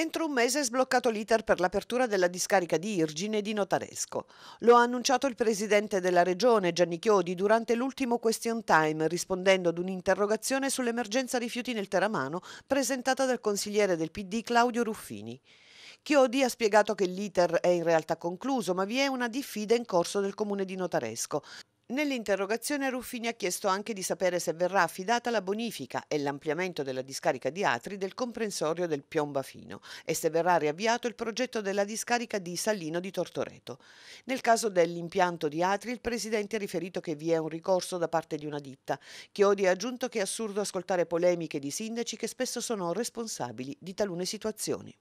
Entro un mese è sbloccato l'iter per l'apertura della discarica di Irgine di Notaresco. Lo ha annunciato il presidente della regione Gianni Chiodi durante l'ultimo question time rispondendo ad un'interrogazione sull'emergenza rifiuti nel Teramano presentata dal consigliere del PD Claudio Ruffini. Chiodi ha spiegato che l'iter è in realtà concluso, ma vi è una diffida in corso del comune di Notaresco. Nell'interrogazione Ruffini ha chiesto anche di sapere se verrà affidata la bonifica e l'ampliamento della discarica di Atri del comprensorio del Piombafino e se verrà riavviato il progetto della discarica di Salino di Tortoreto. Nel caso dell'impianto di Atri il Presidente ha riferito che vi è un ricorso da parte di una ditta. Chiodi ha aggiunto che è assurdo ascoltare polemiche di sindaci che spesso sono responsabili di talune situazioni.